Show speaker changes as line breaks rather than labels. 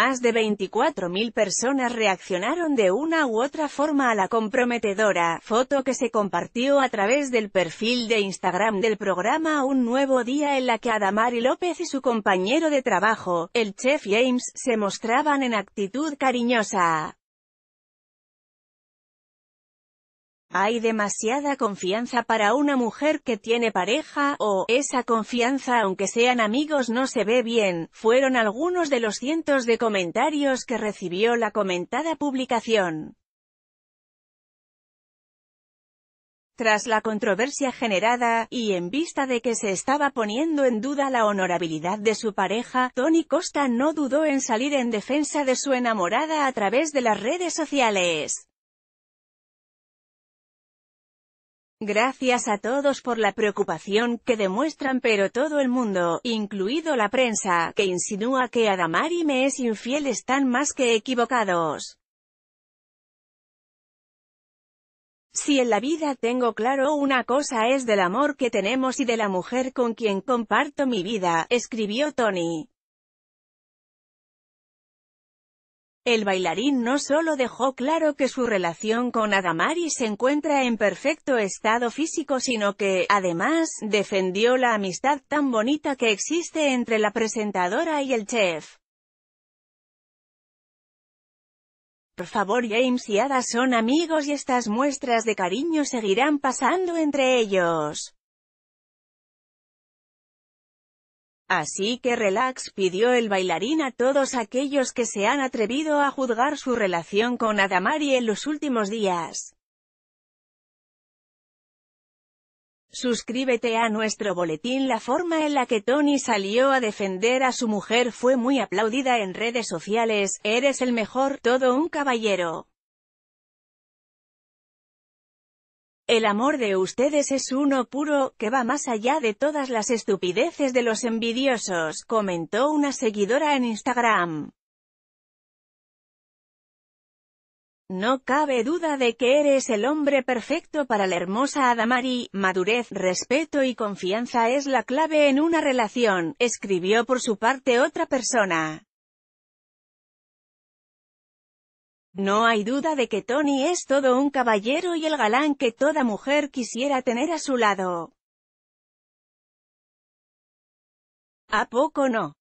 más de 24.000 personas reaccionaron de una u otra forma a la comprometedora foto que se compartió a través del perfil de Instagram del programa Un Nuevo Día en la que Adamari López y su compañero de trabajo, el chef James, se mostraban en actitud cariñosa. Hay demasiada confianza para una mujer que tiene pareja, o, esa confianza aunque sean amigos no se ve bien, fueron algunos de los cientos de comentarios que recibió la comentada publicación. Tras la controversia generada, y en vista de que se estaba poniendo en duda la honorabilidad de su pareja, Tony Costa no dudó en salir en defensa de su enamorada a través de las redes sociales. Gracias a todos por la preocupación que demuestran pero todo el mundo, incluido la prensa, que insinúa que y me es infiel están más que equivocados. Si en la vida tengo claro una cosa es del amor que tenemos y de la mujer con quien comparto mi vida, escribió Tony. El bailarín no solo dejó claro que su relación con Adamari se encuentra en perfecto estado físico sino que, además, defendió la amistad tan bonita que existe entre la presentadora y el chef. Por favor James y Ada son amigos y estas muestras de cariño seguirán pasando entre ellos. Así que Relax pidió el bailarín a todos aquellos que se han atrevido a juzgar su relación con Adamari en los últimos días. Suscríbete a nuestro boletín La forma en la que Tony salió a defender a su mujer fue muy aplaudida en redes sociales, eres el mejor, todo un caballero. El amor de ustedes es uno puro, que va más allá de todas las estupideces de los envidiosos, comentó una seguidora en Instagram. No cabe duda de que eres el hombre perfecto para la hermosa Adamari, madurez, respeto y confianza es la clave en una relación, escribió por su parte otra persona. No hay duda de que Tony es todo un caballero y el galán que toda mujer quisiera tener a su lado. ¿A poco no?